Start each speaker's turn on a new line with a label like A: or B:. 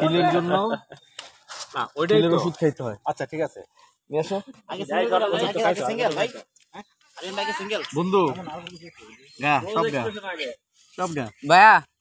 A: তিলের জন্য
B: না ওইটাই তিলের ওষুধ
C: খাইতে হয় আচ্ছা ঠিক আছে নিয়ে আসো আগে সিঙ্গেল ভাই
D: আরে
E: সিঙ্গেল হ্যাঁ? বন্ধু গা সব গা
F: সব গা ভাইয়া